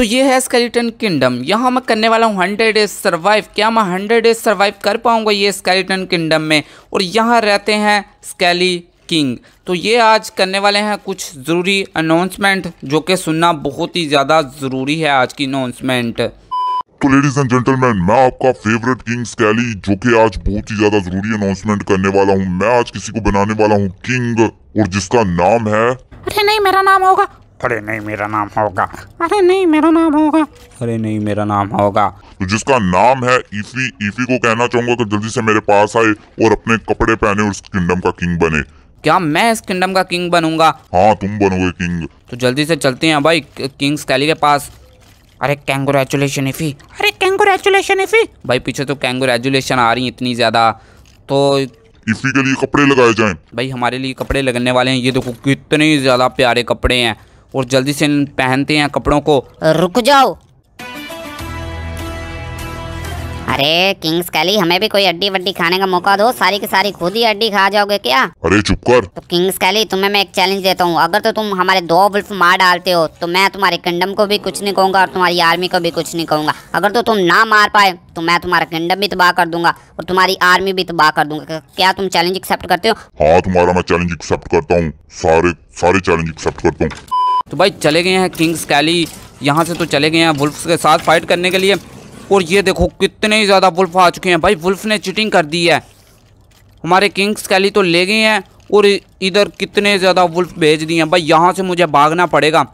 तो ये है स्केलेटन किंगडम यहाँ मैं करने वाला हूँ 100 डेज सर्वाइव क्या मैं 100 डेज सर्वाइव कर पाऊँगा ये स्केलेटन किंगडम में और यहाँ रहते हैं स्केली किंग तो ये आज करने वाले हैं कुछ ज़रूरी अनाउंसमेंट जो कि सुनना बहुत ही ज़्यादा ज़रूरी है आज की अनाउंसमेंट तो लेडीज एंड जेंटलमैन मैं आपका फेवरेट किंग स्कैली जो कि आज बहुत ही ज्यादा जरूरी अनाउंसमेंट करने वाला हूँ मैं आज किसी को बनाने वाला हूँ किंग और जिसका नाम है अरे नहीं मेरा नाम होगा अरे नहीं मेरा नाम होगा अरे नहीं मेरा नाम होगा अरे नहीं मेरा नाम होगा तो जिसका नाम है ईफी ईफी को कहना चाहूंगा कि जल्दी से मेरे पास आए और अपने कपड़े पहने और उस किंगडम का किंग बने क्या मैं इस किंगडम का किंग बनूंगा हाँ तुम बनोगे किंग तो जल्दी से चलते हैं भाई किंग स्कैली के पास अरे कैंगोरेचुलेशन इफी अरे कैंगोरेचुलेशन इफी भाई पीछे तो कैंगोरेचुलेशन आ रही इतनी ज्यादा तो इफी के लिए कपड़े लगाए जाएं भाई हमारे लिए कपड़े लगने वाले हैं ये देखो कितने ज्यादा प्यारे कपड़े हैं और जल्दी से पहनते हैं कपड़ों को रुक जाओ अरे किंग्स कैली हमें भी कोई अड्डी वड्डी खाने का मौका दो सारी की सारी खुद ही अड्डी खा जाओगे क्या अरे चुप कर तो किंग्स कैली तुम्हें मैं एक चैलेंज देता हूँ अगर तो तुम हमारे दो वुल्फ मार डालते हो तो मैं तुम्हारे किंगडम को भी कुछ नहीं कहूँगा और तुम्हारी आर्मी को भी कुछ नहीं कहूंगा अगर तो तुम ना मार पाए तो मैं तुम्हारा किंगडम भी तबाह कर दूंगा और तुम्हारी आर्मी भी तबाह कर दूंगा क्या तुम चैलेंज एक्सेप्ट करते हो हाँ तुम्हारा मैं चैलेंज एक्सेप्ट करता हूँ सारे सारे चैलेंज एक्सेप्ट करता हूँ तो भाई चले गए हैं किंग्स कैली यहाँ से तो चले गए हैं वुल्फ के साथ फाइट करने के लिए और ये देखो कितने ही ज़्यादा वुल्फ आ चुके हैं भाई वुल्फ ने चिटिंग कर दी है हमारे किंग्स कैली तो ले गए हैं और इधर कितने ज़्यादा वुल्फ भेज दिए हैं भाई यहाँ से मुझे भागना पड़ेगा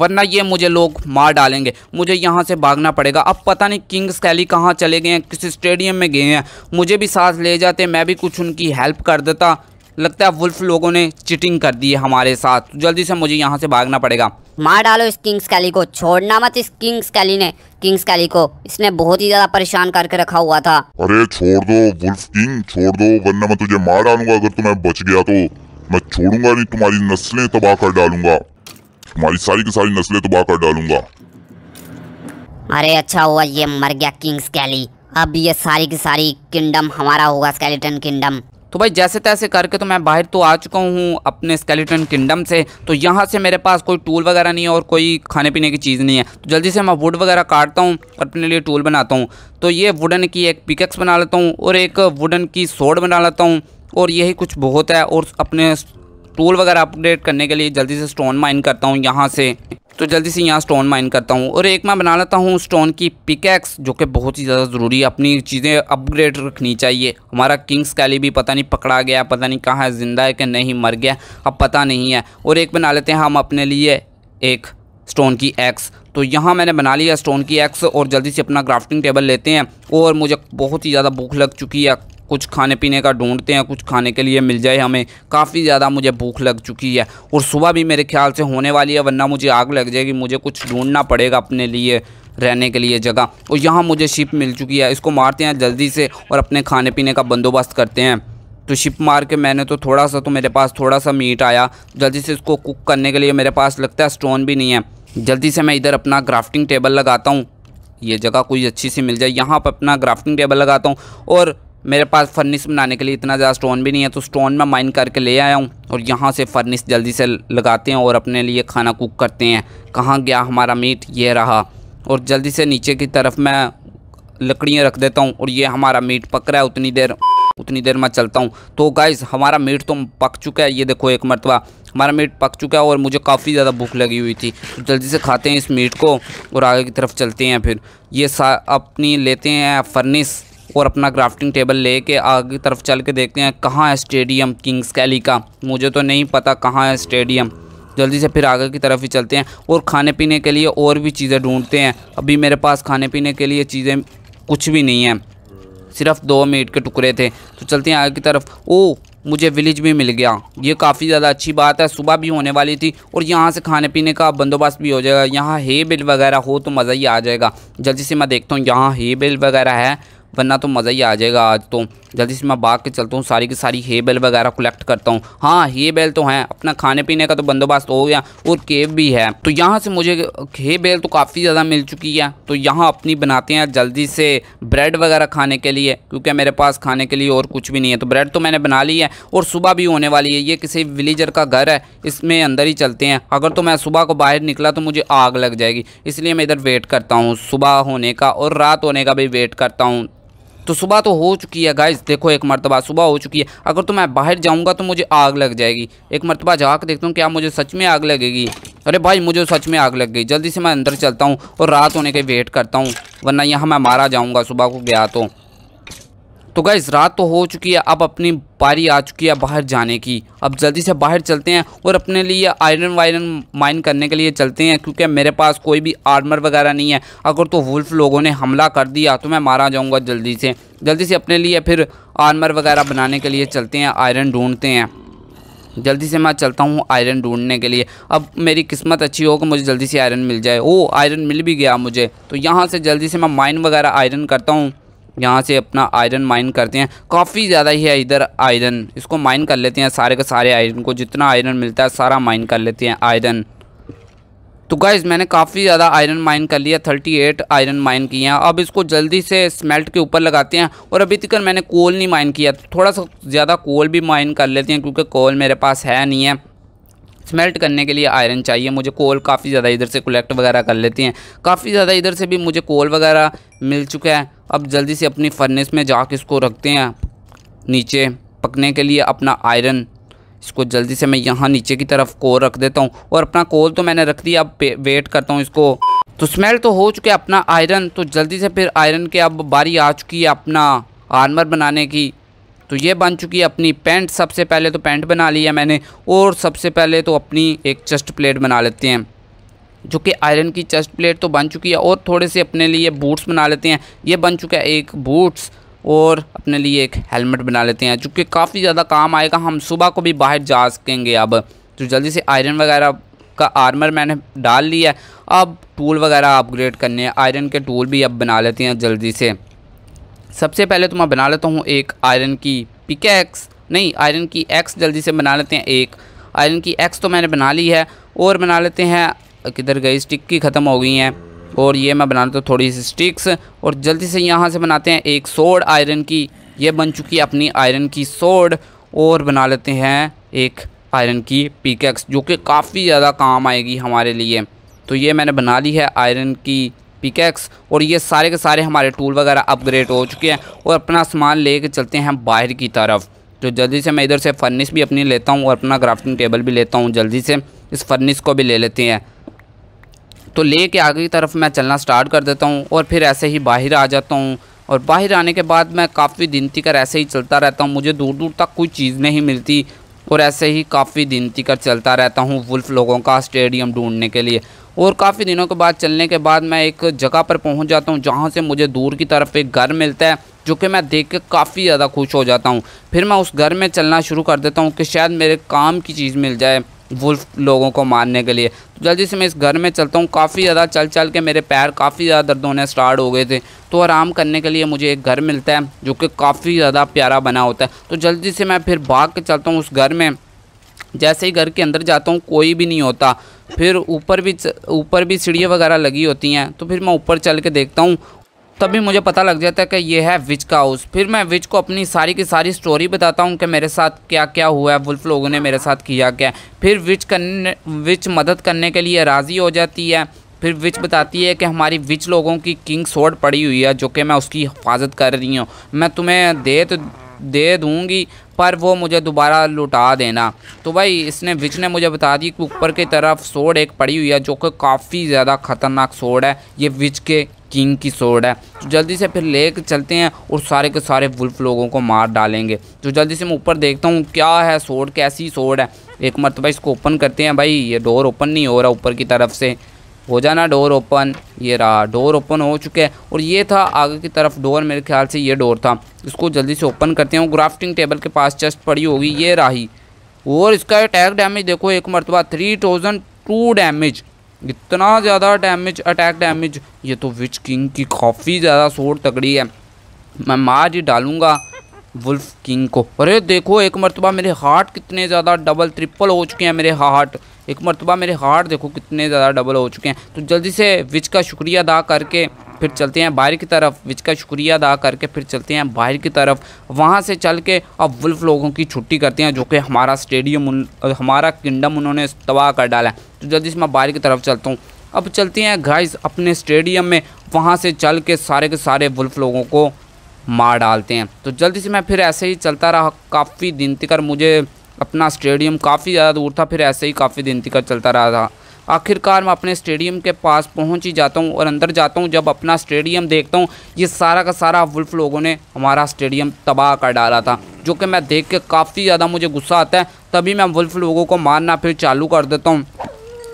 वरना ये मुझे लोग मार डालेंगे मुझे यहाँ से भागना पड़ेगा अब पता नहीं किंग्स कैली कहाँ चले गए हैं किस स्टेडियम में गए हैं मुझे भी साथ ले जाते मैं भी कुछ उनकी हेल्प कर देता लगता है वुल्फ लोगों ने चिटिंग कर दी है हमारे साथ जल्दी से मुझे यहाँ से भागना पड़ेगा मार डालो इस किंग्स कैली को छोड़ना मत इस किंग्स कैली ने किंग्स कैली को इसने बहुत ही ज्यादा परेशान करके रखा हुआ था अरे छोड़ दो वुल्फ किंग छोड़ दो वरना मैं तुझे मार डालूंगा अगर तुम्हें बच गया तो मैं छोड़ूंगा नहीं तुम्हारी नस्लें तबाह कर डालूंगा तुम्हारी सारी की सारी नस्लें तबाह कर डालूंगा अरे अच्छा हुआ ये मर गया किंग्स कैली अब ये सारी की सारी किंगडम हमारा होगा स्केलेटन किंगडम तो भाई जैसे तैसे करके तो मैं बाहर तो आ चुका हूँ अपने स्केलेटन किंगडम से तो यहाँ से मेरे पास कोई टूल वगैरह नहीं है और कोई खाने पीने की चीज़ नहीं है तो जल्दी से मैं वुड वगैरह काटता हूँ और अपने लिए टूल बनाता हूँ तो ये वुडन की एक पिकक्स बना लेता हूँ और एक वुडन की सोड बना लेता हूँ और यही कुछ बहुत है और अपने टूल वगैरह अपडेट करने के लिए जल्दी से स्टोन माइन करता हूँ यहाँ से तो जल्दी से यहाँ स्टोन माइन करता हूँ और एक मैं बना लेता हूँ स्टोन की पिकैक्स जो कि बहुत ही ज़्यादा ज़रूरी है अपनी चीज़ें अपग्रेड रखनी चाहिए हमारा किंग्स कैली भी पता नहीं पकड़ा गया पता नहीं कहाँ ज़िंदा है कि नहीं मर गया अब पता नहीं है और एक बना लेते हैं हम अपने लिए एक स्टोन की एक्स तो यहाँ मैंने बना लिया स्टोन की एक्स और जल्दी से अपना ग्राफ्टिंग टेबल लेते हैं और मुझे बहुत ही ज़्यादा भूख लग चुकी है कुछ खाने पीने का ढूंढते हैं कुछ खाने के लिए मिल जाए हमें काफ़ी ज़्यादा मुझे भूख लग चुकी है और सुबह भी मेरे ख्याल से होने वाली है वरना मुझे आग लग जाएगी मुझे कुछ ढूंढना पड़ेगा अपने लिए रहने के लिए जगह और यहाँ मुझे शिप मिल चुकी है इसको मारते हैं जल्दी से और अपने खाने पीने का बंदोबस्त करते हैं तो शिप मार के मैंने तो थोड़ा सा तो मेरे पास थोड़ा सा मीट आया जल्दी से इसको कुक करने के लिए मेरे पास लगता है स्टोन भी नहीं है जल्दी से मैं इधर अपना ग्राफ्टिंग टेबल लगाता हूँ ये जगह कोई अच्छी सी मिल जाए यहाँ पर अपना ग्राफ्टिंग टेबल लगाता हूँ और मेरे पास फर्निस बनाने के लिए इतना ज़्यादा स्टोन भी नहीं है तो स्टोन में माइन करके ले आया हूँ और यहाँ से फर्निस जल्दी से लगाते हैं और अपने लिए खाना कुक करते हैं कहाँ गया हमारा मीट ये रहा और जल्दी से नीचे की तरफ मैं लकड़ियाँ रख देता हूँ और ये हमारा मीट पक रहा है उतनी देर उतनी देर मैं चलता हूँ तो गाइज़ हमारा मीट तो पक चुका है ये देखो एक मरतबा हमारा मीट पक चुका है और मुझे काफ़ी ज़्यादा भूख लगी हुई थी तो जल्दी से खाते हैं इस मीट को और आगे की तरफ चलते हैं फिर ये सा अपनी लेते हैं फर्निस और अपना ग्राफ्टिंग टेबल ले के आगे तरफ चल के देखते हैं कहाँ है स्टेडियम किंग्स कैली का मुझे तो नहीं पता कहाँ है स्टेडियम जल्दी से फिर आगे की तरफ ही चलते हैं और खाने पीने के लिए और भी चीज़ें ढूंढते हैं अभी मेरे पास खाने पीने के लिए चीज़ें कुछ भी नहीं हैं सिर्फ दो मीट के टुकड़े थे तो चलते हैं आगे की तरफ ओ मुझे विलेज भी मिल गया ये काफ़ी ज़्यादा अच्छी बात है सुबह भी होने वाली थी और यहाँ से खाने पीने का बंदोबस्त भी हो जाएगा यहाँ हे बिल वगैरह हो तो मज़ा ही आ जाएगा जल्दी से मैं देखता हूँ यहाँ हे बिल वगैरह है वरना तो मज़ा ही आ जाएगा आज तो जल्दी से मैं भाग के चलता हूँ सारी की सारी हे बेल वगैरह कलेक्ट करता हूँ हाँ हे बैल तो हैं अपना खाने पीने का तो बंदोबस्त हो गया और केव भी है तो यहाँ से मुझे हे बैल तो काफ़ी ज़्यादा मिल चुकी है तो यहाँ अपनी बनाते हैं जल्दी से ब्रेड वगैरह खाने के लिए क्योंकि मेरे पास खाने के लिए और कुछ भी नहीं है तो ब्रेड तो मैंने बना ली है और सुबह भी होने वाली है ये किसी विलेजर का घर है इसमें अंदर ही चलते हैं अगर तो मैं सुबह को बाहर निकला तो मुझे आग लग जाएगी इसलिए मैं इधर वेट करता हूँ सुबह होने का और रात होने का भी वेट करता हूँ तो सुबह तो हो चुकी है गाइज देखो एक मरतबा सुबह हो चुकी है अगर तो मैं बाहर जाऊँगा तो मुझे आग लग जाएगी एक मरतबा जा कर देखता हूँ क्या मुझे सच में आग लगेगी अरे भाई मुझे सच में आग लग गई जल्दी से मैं अंदर चलता हूँ और रात होने के वेट करता हूँ वरना यहाँ मैं मारा जाऊँगा सुबह को गया तो तो गाइज रात तो हो चुकी है अब अपनी बारी आ चुकी है बाहर जाने की अब जल्दी से बाहर चलते हैं और अपने लिए आयरन वायरन माइन करने के लिए चलते हैं क्योंकि मेरे पास कोई भी आर्मर वगैरह नहीं है अगर तो वुल्फ लोगों ने हमला कर दिया तो मैं मारा जाऊँगा जल्दी से जल्दी से अपने लिए फिर आर्मर वगैरह बनाने के लिए चलते हैं आयरन ढूंढते हैं जल्दी से मैं चलता हूँ आयरन ढूंढने के लिए अब मेरी किस्मत अच्छी हो कि मुझे जल्दी से आयरन मिल जाए ओ आयरन मिल भी गया मुझे तो यहाँ से जल्दी से मैं माइन वगैरह आयरन करता हूँ यहाँ से अपना आयरन माइन करते हैं काफ़ी ज़्यादा ही है इधर आयरन इसको माइन कर लेते हैं सारे के सारे आयरन को जितना आयरन मिलता है सारा माइन कर लेते हैं आयरन तो गाइज मैंने काफ़ी ज़्यादा आयरन माइन कर लिया थर्टी एट आयरन माइन किए हैं अब इसको जल्दी से स्मेल्ट के ऊपर लगाते हैं और अभी तक मैंने कोल नहीं माइन किया थोड़ा सा ज़्यादा कोल भी माइन कर लेते हैं क्योंकि कोल मेरे पास है नहीं है स्मेल्ट करने के लिए आयरन चाहिए मुझे कोल काफ़ी ज़्यादा इधर से कलेक्ट वगैरह कर लेती हैं काफ़ी ज़्यादा इधर से भी मुझे कोल वगैरह मिल चुका है अब जल्दी से अपनी फर्नेस में कर इसको रखते हैं नीचे पकने के लिए अपना आयरन इसको जल्दी से मैं यहाँ नीचे की तरफ कोल रख देता हूँ और अपना कोल तो मैंने रख दिया अब वेट करता हूँ इसको तो स्मेल तो हो चुका है अपना आयरन तो जल्दी से फिर आयरन के अब बारी आ चुकी है अपना आर्मर बनाने की तो ये बन चुकी है अपनी पैंट सबसे पहले तो पैंट बना लिया है मैंने और सबसे पहले तो अपनी एक चेस्ट प्लेट बना लेते हैं जो कि आयरन की चेस्ट प्लेट तो बन चुकी है और थोड़े से अपने लिए बूट्स बना लेते हैं ये बन चुका है एक बूट्स और अपने लिए एक हेलमेट बना लेते हैं चूँकि काफ़ी ज़्यादा काम आएगा हम सुबह को भी बाहर जा सकेंगे अब तो जल्दी से आयरन वगैरह का आर्मर मैंने डाल लिया अब टूल वगैरह अपग्रेड करने हैं आयरन के टूल भी अब बना लेते हैं जल्दी से सबसे पहले तो मैं बना लेता हूँ एक आयरन की पिकैक्स नहीं आयरन की एक्स जल्दी से बना लेते हैं एक आयरन की एक्स तो मैंने बना ली है और बना लेते हैं किधर गई स्टिक की ख़त्म हो गई हैं और ये मैं बना लेता हूँ थोड़ी सी स्टिक्स और जल्दी से यहाँ से बनाते हैं एक सोड आयरन की ये बन चुकी है अपनी आयरन की सोड और बना लेते हैं एक आयरन की पिकैक्स जो कि काफ़ी ज़्यादा काम आएगी हमारे लिए तो ये मैंने बना ली है आयरन की पिकैक्स और ये सारे के सारे हमारे टूल वगैरह अपग्रेड हो चुके हैं और अपना सामान ले कर चलते हैं बाहर की तरफ तो जल्दी से मैं इधर से फर्निश भी अपनी लेता हूँ और अपना ग्राफ्टिंग टेबल भी लेता हूँ जल्दी से इस फर्निश को भी ले लेते हैं तो ले के आगे की तरफ मैं चलना स्टार्ट कर देता हूँ और फिर ऐसे ही बाहर आ जाता हूँ और बाहर आने के बाद मैं काफ़ी दिन तक ऐसे ही चलता रहता हूँ मुझे दूर दूर तक कोई चीज़ नहीं मिलती और ऐसे ही काफ़ी दिन तक चलता रहता हूँ वुल्फ लोगों का स्टेडियम ढूंढने के लिए और काफ़ी दिनों के बाद चलने के बाद मैं एक जगह पर पहुंच जाता हूं जहां से मुझे दूर की तरफ एक घर मिलता है जो कि मैं देख के काफ़ी ज़्यादा खुश हो जाता हूं फिर मैं उस घर में चलना शुरू कर देता हूं कि शायद मेरे काम की चीज़ मिल जाए वुल्फ लोगों को मारने के लिए तो जल्दी से मैं इस घर में चलता हूँ काफ़ी ज़्यादा चल चल के मेरे पैर काफ़ी ज़्यादा दर्द होने स्टार्ट हो गए थे तो आराम करने के लिए मुझे एक घर मिलता है जो कि काफ़ी ज़्यादा प्यारा बना होता है तो जल्दी से मैं फिर भाग के चलता हूँ उस घर में जैसे ही घर के अंदर जाता हूँ कोई भी नहीं होता फिर ऊपर भी ऊपर भी सीढ़ियाँ वगैरह लगी होती हैं तो फिर मैं ऊपर चल के देखता हूँ तभी मुझे पता लग जाता है कि ये है विच का हाउस फिर मैं विच को अपनी सारी की सारी स्टोरी बताता हूँ कि मेरे साथ क्या क्या हुआ है वुल्फ लोगों ने मेरे साथ किया क्या फिर विच करने विच मदद करने के लिए राज़ी हो जाती है फिर विच बताती है कि हमारी विच लोगों की किंग सोड पड़ी हुई है जो कि मैं उसकी हिफाजत कर रही हूँ मैं तुम्हें दे तो दे दूँगी पर वो मुझे दोबारा लुटा देना तो भाई इसने विच ने मुझे बता दी कि ऊपर की तरफ सोड एक पड़ी हुई है जो कि काफ़ी ज़्यादा ख़तरनाक सोड है ये विच के किंग की सोड है तो जल्दी से फिर ले चलते हैं और सारे के सारे वुल्फ लोगों को मार डालेंगे तो जल्दी से मैं ऊपर देखता हूँ क्या है सोड कैसी सोड है एक मरतबा इसको ओपन करते हैं भाई ये डोर ओपन नहीं हो रहा ऊपर की तरफ से हो जाना डोर ओपन ये रहा डोर ओपन हो चुके हैं और ये था आगे की तरफ डोर मेरे ख्याल से ये डोर था इसको जल्दी से ओपन करते हैं ग्राफ्टिंग टेबल के पास चेस्ट पड़ी होगी ये राही और इसका अटैक डैमेज देखो एक मरतबा थ्री थाउजेंड टू डैमेज इतना ज़्यादा डैमेज अटैक डैमेज ये तो विच किंग की काफ़ी ज़्यादा शोर तगड़ी है मैं मार ही डालूँगा वुल्फ किंग को अरे देखो एक मरतबा मेरे हार्ट कितने ज़्यादा डबल ट्रिपल हो चुके हैं मेरे हार्ट एक मरतबा मेरे हार्ट देखो कितने ज़्यादा डबल हो चुके हैं तो जल्दी से विच का शुक्रिया अदा करके फिर चलते हैं बाहर की तरफ जिसका शुक्रिया अदा करके फिर चलते हैं बाहर की तरफ वहाँ से चल के अब वुल्फ लोगों की छुट्टी करते हैं जो कि हमारा स्टेडियम हमारा किंगडम उन्होंने तबाह कर डाला है तो जल्दी से मैं बाहर की तरफ चलता हूँ अब चलते हैं गाइस अपने स्टेडियम में वहाँ से चल के सारे के सारे वुल्फ लोगों को मार डालते हैं तो जल्दी से मैं फिर ऐसे ही चलता रहा काफ़ी दिन तक मुझे अपना स्टेडियम काफ़ी ज़्यादा दूर था फिर ऐसे ही काफ़ी दिन तक चलता रहा था आखिरकार मैं अपने स्टेडियम के पास पहुँच ही जाता हूँ और अंदर जाता हूँ जब अपना स्टेडियम देखता हूँ ये सारा का सारा वुल्फ लोगों ने हमारा स्टेडियम तबाह कर डाला था जो कि मैं देख के काफ़ी ज़्यादा मुझे गुस्सा आता है तभी मैं वुल्फ लोगों को मारना फिर चालू कर देता हूँ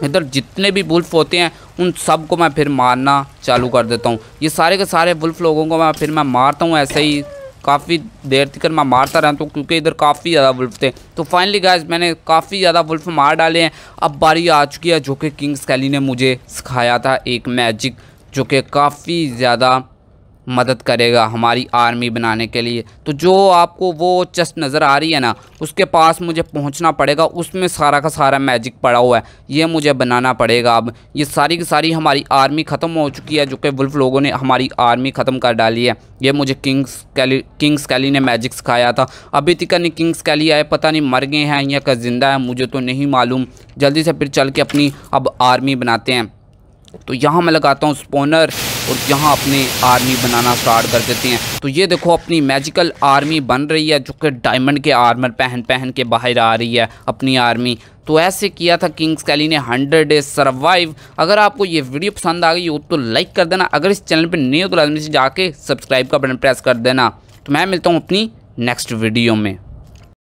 इधर जितने भी वुल्फ होते हैं उन सब को मैं फिर मारना चालू कर देता हूँ ये सारे के सारे वुल्फ लोगों को मैं फिर मैं मारता हूँ ऐसे ही काफ़ी देर तक मैं मारता रहता हूँ क्योंकि इधर काफ़ी ज़्यादा वुल्फ थे तो फाइनली गाइज मैंने काफ़ी ज़्यादा वुल्फ मार डाले हैं अब बारी आ चुकी है जो कि किंग्स कैली ने मुझे सिखाया था एक मैजिक जो कि काफ़ी ज़्यादा मदद करेगा हमारी आर्मी बनाने के लिए तो जो आपको वो चेस्ट नज़र आ रही है ना उसके पास मुझे पहुंचना पड़ेगा उसमें सारा का सारा मैजिक पड़ा हुआ है ये मुझे बनाना पड़ेगा अब ये सारी की सारी हमारी आर्मी ख़त्म हो चुकी है जो कि वुल्फ लोगों ने हमारी आर्मी ख़त्म कर डाली है ये मुझे किंग्स कैली किंग्स कैली ने मैजिक सिखाया था अभी तक नहीं किंग्स कैली आए पता नहीं मर गए हैं या कब जिंदा है मुझे तो नहीं मालूम जल्दी से फिर चल के अपनी अब आर्मी बनाते हैं तो यहाँ मैं लगाता हूँ स्पोनर और यहाँ अपनी आर्मी बनाना स्टार्ट कर देते हैं तो ये देखो अपनी मैजिकल आर्मी बन रही है जो कि डायमंड के आर्मर पहन पहन के बाहर आ रही है अपनी आर्मी तो ऐसे किया था किंग्स कैली ने हंड्रेड डेज सर्वाइव अगर आपको ये वीडियो पसंद आ गई हो तो लाइक कर देना अगर इस चैनल पर नहीं हो तो लाजमी से जाके सब्सक्राइब का बटन प्रेस कर देना तो मैं मिलता हूँ अपनी नेक्स्ट वीडियो में